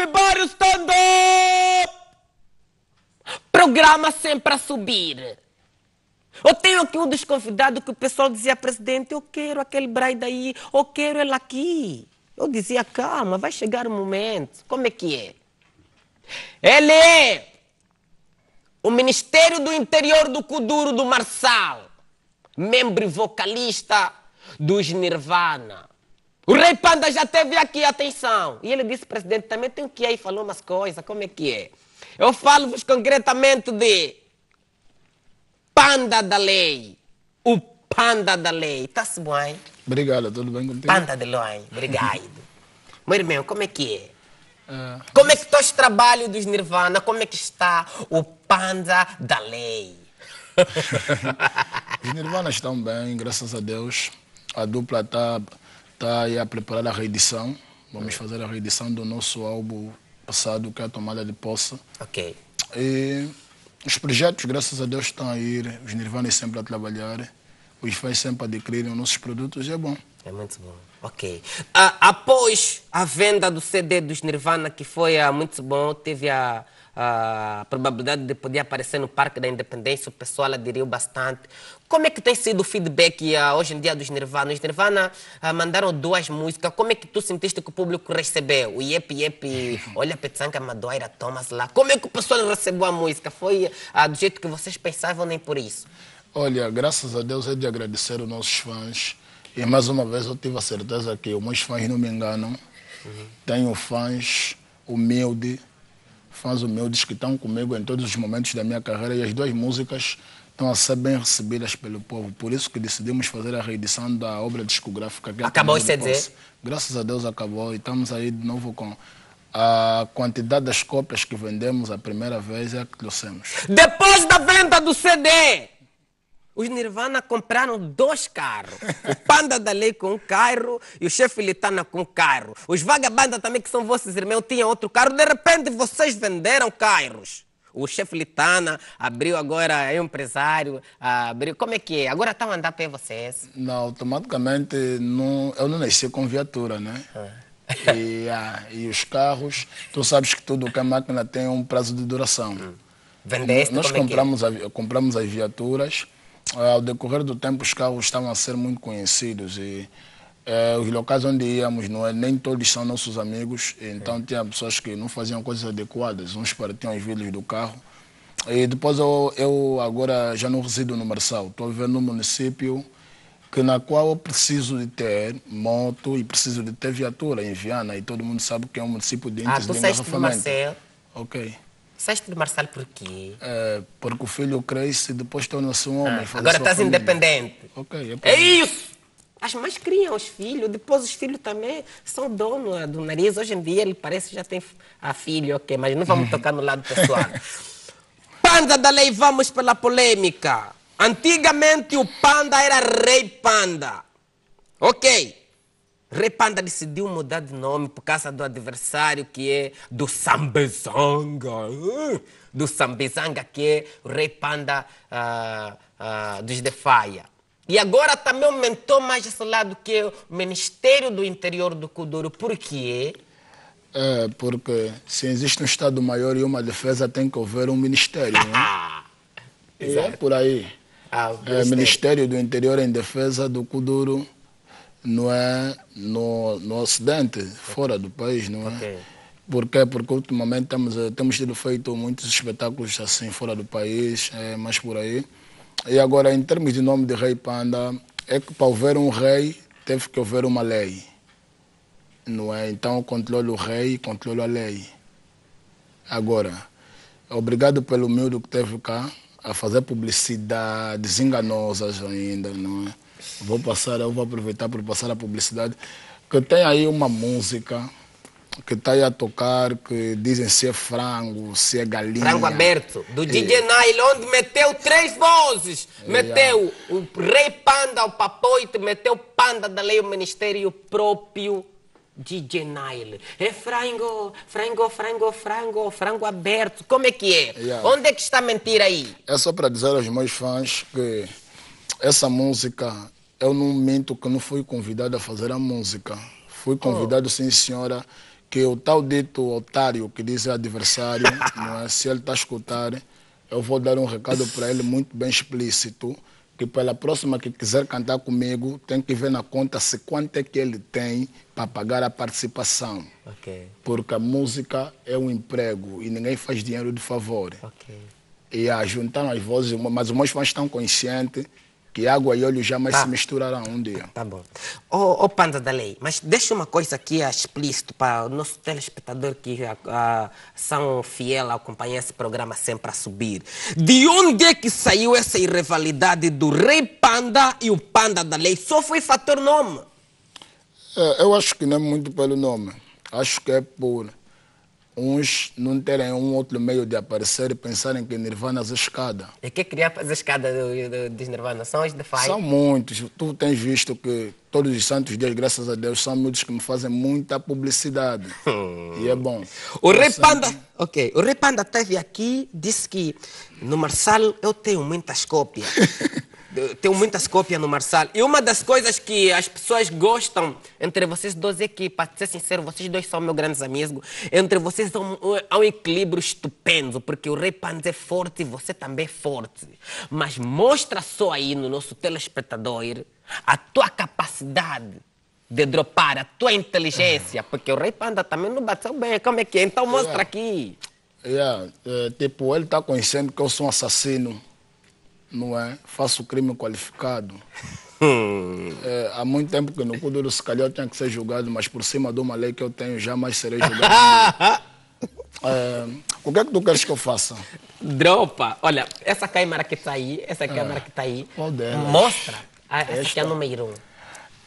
Everybody stand up! Programa sempre a subir. Eu tenho aqui um desconvidado que o pessoal dizia, presidente, eu quero aquele braide aí, eu quero ele aqui. Eu dizia, calma, vai chegar o momento. Como é que é? Ele é o Ministério do Interior do Kuduro do Marçal, membro vocalista dos Nirvana. O rei Panda já teve aqui, atenção. E ele disse, presidente, também tem que aí, falou umas coisas, como é que é? Eu falo-vos concretamente de Panda da Lei. O Panda da Lei. Está-se hein? Obrigado, tudo bem contigo? Panda de Lei, obrigado. Meu irmão, como é que é? Ah, como é que está o trabalho dos Nirvana? Como é que está o Panda da Lei? Os Nirvana estão bem, graças a Deus. A dupla está está aí a preparar a reedição. Vamos é. fazer a reedição do nosso álbum passado, que é a Tomada de Poça. Ok. E os projetos, graças a Deus, estão a ir. Os Nirvana é sempre a trabalhar. Os fãs sempre adquirirem os nossos produtos e é bom. É muito bom. Ok. Uh, após a venda do CD dos Nirvana, que foi uh, muito bom, teve a, a probabilidade de poder aparecer no Parque da Independência, o pessoal aderiu bastante. Como é que tem sido o feedback ah, hoje em dia dos Nirvana? Os Nirvana ah, mandaram duas músicas. Como é que tu sentiste que o público recebeu? O Yep Yep, Olha Petsanga Maduaira, Thomas lá. Como é que o pessoal recebeu a música? Foi ah, do jeito que vocês pensavam, nem por isso? Olha, graças a Deus é de agradecer os nossos fãs. E mais uma vez eu tive a certeza que os meus fãs não me enganam. Uhum. Tenho fãs humildes fãs humildes que estão comigo em todos os momentos da minha carreira e as duas músicas estão a ser bem recebidas pelo povo. Por isso que decidimos fazer a reedição da obra discográfica. Que acabou o CD? dizer? Graças a Deus acabou e estamos aí de novo com a quantidade das cópias que vendemos a primeira vez é a que trouxemos. Depois da venda do CD, os Nirvana compraram dois carros. O Panda da tá Lei com um carro e o chefe Litana com um carro. Os Vagabanda também, que são vossos irmãos, tinham outro carro. De repente, vocês venderam carros. O chefe Litana abriu agora, é um empresário, abriu. Como é que é? Agora estão tá a andar para vocês? Não, automaticamente não, eu não nasci com viatura, né? É. E, ah, e, os carros, tu sabes que tudo que a máquina tem é um prazo de duração. Hum. Vendeste, Nós é é? compramos, é é? a, compramos as viaturas é, ao decorrer do tempo os carros estavam a ser muito conhecidos e é, os locais onde íamos não é, nem todos são nossos amigos, então é. tinha pessoas que não faziam coisas adequadas, uns partiam os vidros do carro. E depois eu, eu agora já não resido no Marçal, estou vivendo num município que na qual eu preciso de ter moto e preciso de ter viatura em Viana e todo mundo sabe que é um município de ah, índice ah, tu de engarrafamento. Ok. Saíste de Marçal por quê? É, porque o filho cresce e depois torna-se um homem. Ah, agora estás família. independente. Ok, é, é isso! As mães criam os filhos, depois os filhos também são dono ah, do nariz. Hoje em dia ele parece que já tem a filha, ok, mas não vamos tocar no lado pessoal. Panda da lei, vamos pela polêmica. Antigamente o panda era rei panda. Ok. Repanda decidiu mudar de nome por causa do adversário que é do Sambizanga. Do Sambizanga que é o Rei Panda uh, uh, dos Defaia. E agora também tá aumentou mais esse lado que é o Ministério do Interior do Kuduro. Por quê? É, porque se existe um Estado maior e uma defesa, tem que haver um ministério, né? é por aí. Ah, é, ministério. do Interior em Defesa do Kuduro não é no, no Ocidente, fora do país, não é? Okay. Por Porque ultimamente temos, eh, temos tido feito muitos espetáculos assim fora do país, é, mais por aí. E agora, em termos de nome de Rei Panda, é que para haver um rei, teve que haver uma lei. Não é? Então, controlo o rei, controlo a lei. Agora, obrigado pelo humilde que teve cá a fazer publicidades enganosas ainda, não é? Vou passar, eu vou aproveitar para passar a publicidade. Que tem aí uma música que está aí a tocar, que dizem se é frango, se é galinha. Frango aberto, do DJ é. Nylon, meteu três vozes. É, é. Meteu o Rei Panda, o Papoito, meteu Panda da Lei, o Ministério o próprio DJ Nile. É frango, frango, frango, frango, frango aberto. Como é que é? é. Onde é que está a mentira aí? É só para dizer aos meus fãs que essa música, eu não minto que não fui convidado a fazer a música. Fui oh. convidado, oh. sim, senhora, que o tal dito otário que diz adversário, é? se ele está a escutar, eu vou dar um recado para ele muito bem explícito, que pela próxima que quiser cantar comigo, tem que ver na conta se quanto é que ele tem para pagar a participação. Okay. Porque a música é um emprego e ninguém faz dinheiro de favor. Okay. E a juntar as vozes, mas os meus fãs estão conscientes que água e óleo jamais tá. se misturarão um dia. Tá bom. Ô oh, oh, Panda da Lei, mas deixa uma coisa aqui explícito para o nosso telespectador que uh, são fiel a acompanhar esse programa sempre a subir. De onde é que saiu essa irrivalidade do Rei Panda e o Panda da Lei? Só foi fator nome? É, eu acho que não é muito pelo nome. Acho que é por uns não terem um outro meio de aparecer e pensarem que Nirvana é escada. E que criar as escadas do, do, dos Nirvana? São os de Fai? São muitos. Tu tens visto que todos os santos dias, graças a Deus, são muitos que me fazem muita publicidade. e é bom. O Rei Panda, ok, o Rei Panda esteve aqui, disse que no Marçal eu tenho muitas cópias. tem muitas cópias no Marçal. E uma das coisas que as pessoas gostam entre vocês dois é para ser sincero, vocês dois são meus grandes amigos. Entre vocês há um, há um equilíbrio estupendo, porque o Rei Panz é forte e você também é forte. Mas mostra só aí no nosso telespectador a tua capacidade de dropar a tua inteligência, porque o Rei Panda também não bateu bem. Como é que é? Então mostra yeah. É. aqui. Yeah. É, é, tipo, ele está conhecendo que eu sou um assassino não é? Faço crime qualificado. Hum. É, há muito tempo que no Kuduro, se calhar, eu tinha que ser julgado, mas por cima de uma lei que eu tenho, jamais serei julgado. é, o que é que tu queres que eu faça? Dropa, olha, essa câmera que está aí, essa câmera é. que está aí, mostra. Ah, essa é Esta... aqui é número um.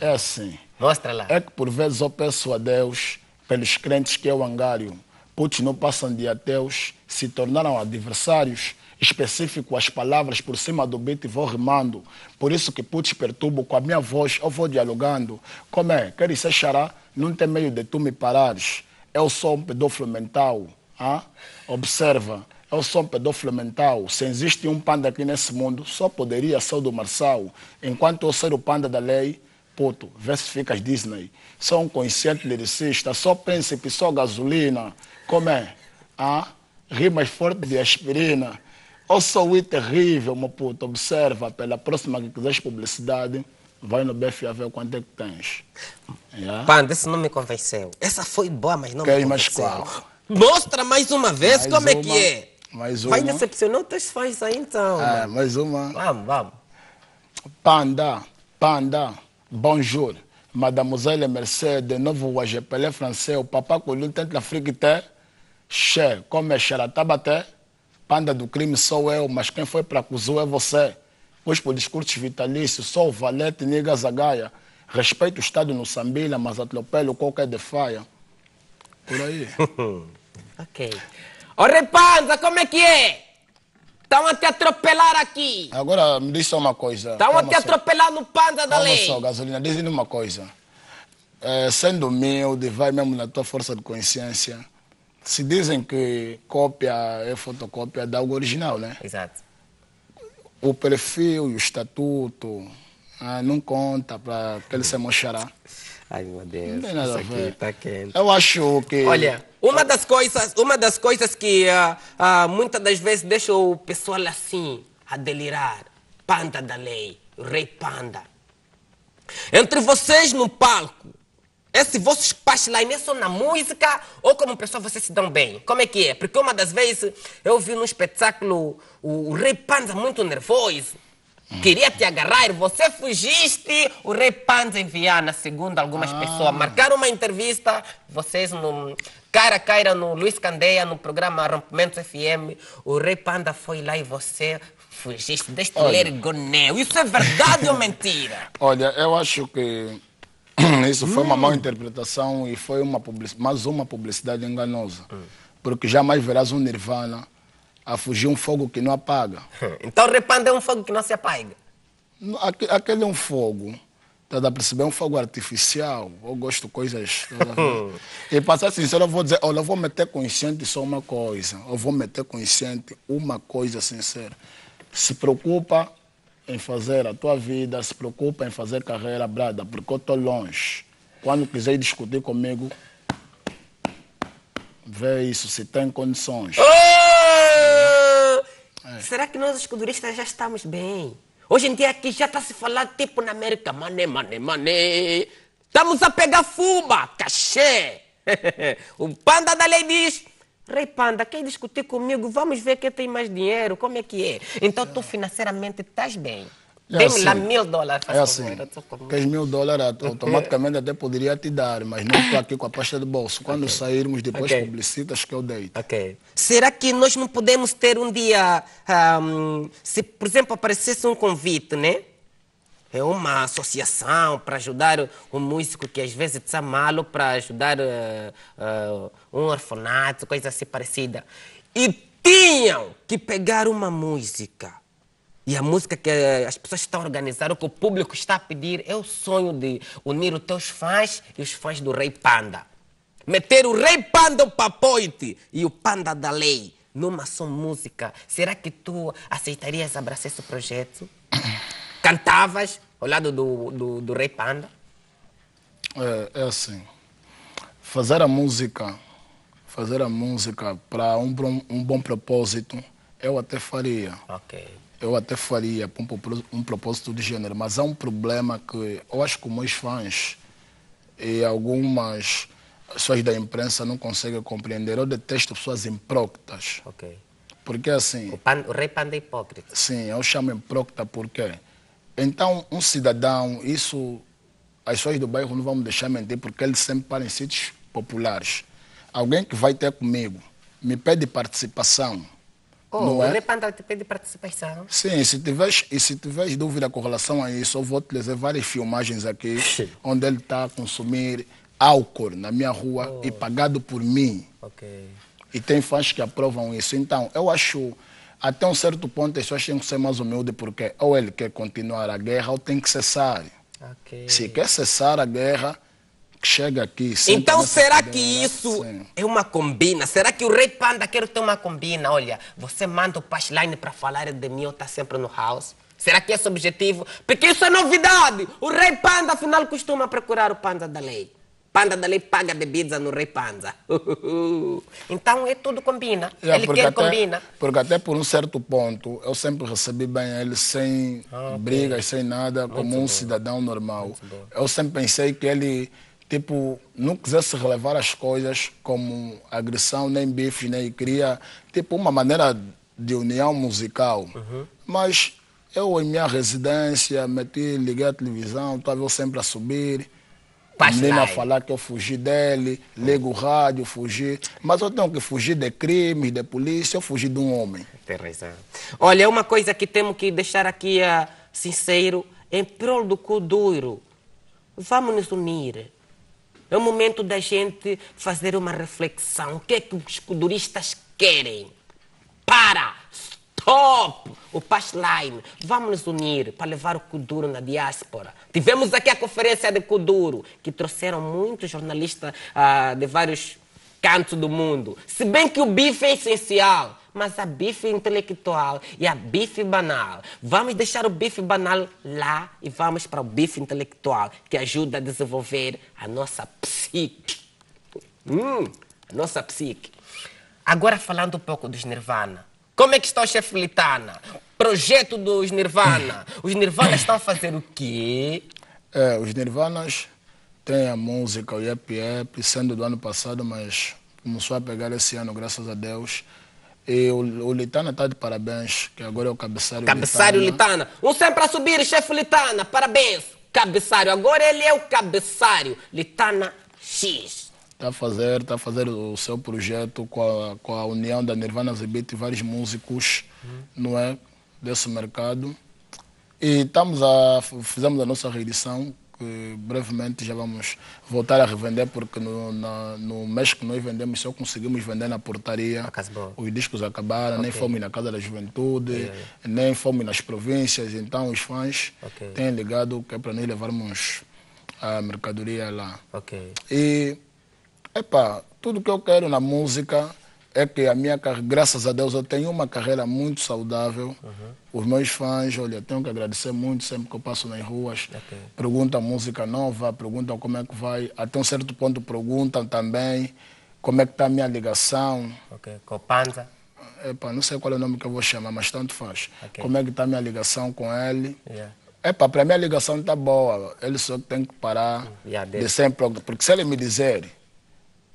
É assim. Mostra lá. É que por vezes eu peço a Deus, pelos crentes que eu angário, putos não passam de ateus, se tornaram adversários específico as palavras por cima do beat e vou rimando. Por isso que putz perturbo com a minha voz, eu vou dialogando. Como é? Queres ser xará? Não tem meio de tu me parares. Eu é sou um pedófilo mental. Ah? Observa, eu é sou um pedófilo mental. Se existe um panda aqui nesse mundo, só poderia ser o do Marçal. Enquanto eu ser o panda da lei, puto, vê se ficas Disney. Sou um consciente lyricista, só príncipe, só gasolina. Como é? Ah? Rimas fortes de aspirina ou sou terrível, meu puto, observa, pela próxima que quiseres publicidade, vai no BFA ver quanto é que tens. Yeah? Panda, isso não me convenceu. Essa foi boa, mas não Queres me convenceu. Mais qual? Mostra mais uma vez mais como é uma, é que é. Mais uma. Vai decepcionar os teus fãs aí então. É, mais uma. Vamos, vamos. Panda, panda, bonjour. Mademoiselle Mercedes, novo Wajepelé francês, o papá colhou tanto na frigiteur, che, como é xerataba até. Panda do crime sou eu, mas quem foi para acusou é você. Pois por discursos vitalícios, sou o valete nega zagaia. Respeito o Estado no Sambila, mas atropelo qualquer defaia. Por aí. ok. Ô Repanza, como é que é? Estão a te atropelar aqui. Agora me diz só uma coisa. Estão a te só. atropelar no panda, da Calma lei. só, gasolina, diz-me uma coisa. É, sendo humilde, vai mesmo na tua força de consciência se dizem que cópia é fotocópia da algo original, né? Exato. O perfil e o estatuto ah, não conta para que ele se mostrará. Ai meu Deus, não isso aqui tá quente. Eu acho que. Olha, uma das coisas, uma das coisas que uh, uh, muitas das vezes deixa o pessoal assim a delirar, panda da lei, rei panda. Entre vocês no palco, é se vossos pais lá nem são na música ou como pessoa vocês se dão bem. Como é que é? Porque uma das vezes eu vi num espetáculo o, o Rei Panza muito nervoso. Queria te agarrar, você fugiste. O Rei Panza em Viana, segundo algumas ah. pessoas, marcaram uma entrevista. Vocês no cara Cara no Luiz Candeia, no programa Rompimentos FM. O Rei Panda foi lá e você fugiste deste lergoneu. Isso é verdade ou mentira? Olha, eu acho que Isso foi uma mal hum. interpretação e foi uma mais uma publicidade enganosa. Porque jamais verás um Nirvana a fugir um fogo que não apaga. Então Repanda é um fogo que não se apaga. Aquele é um fogo. Tá a perceber? É um fogo artificial. Eu gosto de coisas. Né? e para assim, ser sincero, eu vou dizer: olha, eu vou meter consciente só uma coisa. Eu vou meter consciente uma coisa sincera. Se preocupa em fazer a tua vida, se preocupa em fazer carreira, brada, porque eu estou longe. Quando quiser discutir comigo, vê isso, se tem condições. Oh! É. Será que nós, os escuduristas, já estamos bem? Hoje em dia aqui já está se falando tipo na América, mané, mané, mané. Estamos a pegar fuba, cachê. o panda da lei diz... Rei Panda, quer discutir comigo? Vamos ver quem tem mais dinheiro, como é que é? Então é. tu financeiramente estás bem. É tem assim, lá mil dólares. É assim, tens tá mil dólares automaticamente até poderia te dar, mas não estou aqui com a pasta do bolso. Quando okay. sairmos depois okay. publicitas que eu deito. Ok. Será que nós não podemos ter um dia, um, se por exemplo aparecesse um convite, né? é uma associação para ajudar um músico que às vezes está malo, para ajudar uh, uh, um orfanato, coisa assim parecida. E tinham que pegar uma música. E a música que eh, as pessoas estão organizando, que o público está a pedir, é o sonho de unir os teus fãs e os fãs do Rei Panda. Meter o Rei Panda, o Papoite e o Panda da Lei numa só música. Será que tu aceitarias abraçar esse projeto? cantavas ao lado do, do, do Rei Panda? É, é assim. Fazer a música, fazer a música para um, um bom propósito, eu até faria. Ok. Eu até faria para um, um propósito de gênero, mas há um problema que eu acho que meus fãs e algumas pessoas da imprensa não conseguem compreender. Eu detesto pessoas impróctas. Ok. Porque assim. O, pan, o rei panda é hipócrita. Sim, eu chamo imprócta porque então, um cidadão, isso, as pessoas do bairro não vão me deixar mentir, porque eles sempre param em sítios populares. Alguém que vai ter comigo me pede participação. Oh, não é? Lepanta te pede participação. Sim, se tiveres, e se tiveres dúvida com relação a isso, eu vou utilizar várias filmagens aqui, onde ele está a consumir álcool na minha rua oh. e pagado por mim. Ok. E tem fãs que aprovam isso. Então, eu acho até um certo ponto, as pessoas têm que ser mais humildes, porque ou ele quer continuar a guerra ou tem que cessar. Okay. Se quer cessar a guerra, chega aqui. Então será que isso Sim. é uma combina? Será que o Rei Panda quer ter uma combina? Olha, você manda o Pashline para falar de mim, ou tá sempre no house. Será que é esse é o objetivo? Porque isso é novidade. O Rei Panda, afinal, costuma procurar o Panda da Lei panda dali paga bebida no rei panza. então é tudo combina. É, ele quer até, combina. Porque até por um certo ponto eu sempre recebi bem ele sem ah, brigas, sem nada, como um cidadão normal. Eu sempre pensei que ele tipo, não quisesse relevar as coisas como agressão, nem bife, nem cria, tipo, uma maneira de união musical. Uhum. Mas eu, em minha residência, meti, liguei a televisão, estava sempre a subir. Menina falar que eu fugi dele, ligo o rádio, fugi. Mas eu tenho que fugir de crimes, de polícia, eu fugi de um homem. Tem razão. Olha, é uma coisa que temos que deixar aqui uh, sincero, em prol do Coduro, vamos nos unir. É o momento da gente fazer uma reflexão. O que é que os coduristas querem? Para! hop, o Pastline. Vamos nos unir para levar o Kuduro na diáspora. Tivemos aqui a conferência de Kuduro, que trouxeram muitos jornalistas ah, de vários cantos do mundo. Se bem que o bife é essencial, mas a bife intelectual e a bife banal. Vamos deixar o bife banal lá e vamos para o bife intelectual, que ajuda a desenvolver a nossa psique. Hum, a nossa psique. Agora falando um pouco dos Nirvana. Como é que está o chefe Litana? Projeto dos Nirvana. Os Nirvanas estão a fazer o quê? É, os Nirvanas têm a música, o Yep Yep, sendo do ano passado, mas começou a pegar esse ano, graças a Deus. E o, o Litana está de parabéns, que agora é o cabeçário Cabeçário Litana. Litana. Um sempre a subir, chefe Litana. Parabéns. Cabeçário. Agora ele é o cabeçário. Litana X está a fazer, está a fazer o seu projeto com a, com a união da Nirvana Zibit e vários músicos, uhum. não é, desse mercado. E estamos a fizemos a nossa reedição que brevemente já vamos voltar a revender porque no, na, no mês que nós vendemos só conseguimos vender na portaria. Os discos acabaram, okay. nem fomos na Casa da Juventude, yeah. nem fomos nas províncias, então os fãs okay. têm ligado que é para nós levarmos a mercadoria lá. Okay. E Epá, tudo que eu quero na música é que a minha carreira, graças a Deus, eu tenho uma carreira muito saudável. Uhum. Os meus fãs, olha, tenho que agradecer muito sempre que eu passo nas ruas. Okay. É perguntam música nova, perguntam como é que vai. Até um certo ponto perguntam também como é que está a minha ligação. Ok, Panza. Epa, não sei qual é o nome que eu vou chamar, mas tanto faz. Okay. Como é que está a minha ligação com ele. Yeah. Epa, para mim a ligação está boa. Ele só tem que parar yeah, de sempre... Porque se ele me dizer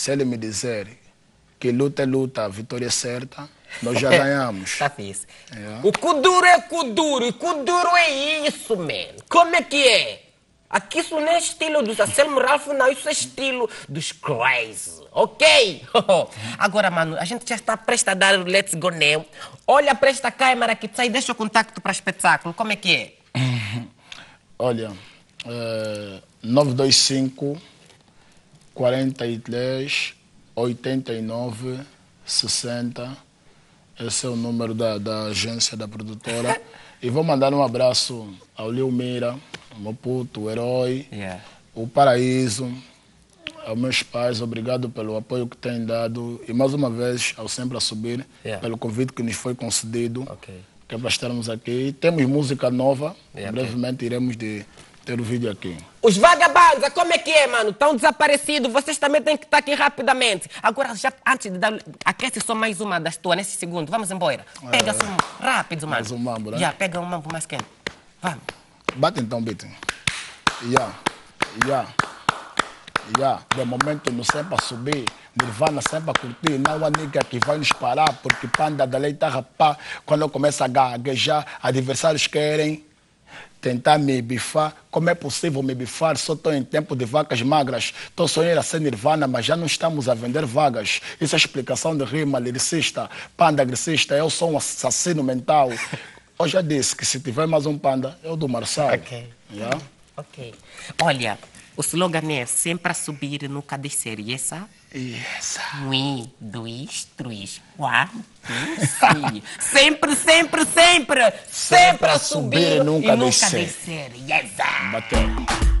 se ele me dizer que luta é luta, a vitória é certa, nós já é, ganhamos. tá fixe. É. O Kuduro é Kuduro, e Kuduro é isso, man. Como é que é? Aqui isso não é estilo dos Anselmo Ralph, não. Isso é estilo dos Crazy. Ok? Agora, mano, a gente já está prestes a dar o Let's Go Now. Né? Olha para esta câmera que sai e deixa o contacto para espetáculo. Como é que é? Olha, é, eh, 925... 43 89 60. Esse é o número da, da agência da produtora. e vou mandar um abraço ao Leo Meira, meu puto, o herói, yeah. o Paraíso, aos meus pais, obrigado pelo apoio que têm dado. E mais uma vez, ao Sempre a Subir, yeah. pelo convite que nos foi concedido, okay. que é para estarmos aqui. Temos música nova, yeah, brevemente okay. iremos de ter o vídeo aqui. Os vagabundos, é como é que é, mano? Estão desaparecidos, vocês também têm que estar aqui rapidamente. Agora, já antes de dar. Aquece só mais uma das tuas nesse segundo. Vamos embora. É. Pega só um rápido, mano. Mais um mambo, né? Já, pega um mambo mais quente. Vamos. Bate então, beat. Yeah. Yeah. Yeah. De momento não sei para subir. Nirvana sempre a curtir, não há nigga que vai nos parar, porque panda da lei tá rapá. Quando começa a gaguejar, adversários querem tentar me bifar. Como é possível me bifar? Só estou em tempo de vacas magras. Estou sonhando a ser nirvana, mas já não estamos a vender vagas. Isso é explicação de rima, lyricista, panda agressista. Eu sou um assassino mental. Eu já disse que se tiver mais um panda, eu do Marçal. Ok. Yeah? Ok. Olha, o slogan é sempre a subir, nunca descer. E essa? essa. Um, dois, três, quatro, cinco. sempre, sempre, sempre. Sempre, a subir, subir nunca e descer. e descer. Yes. Bateu.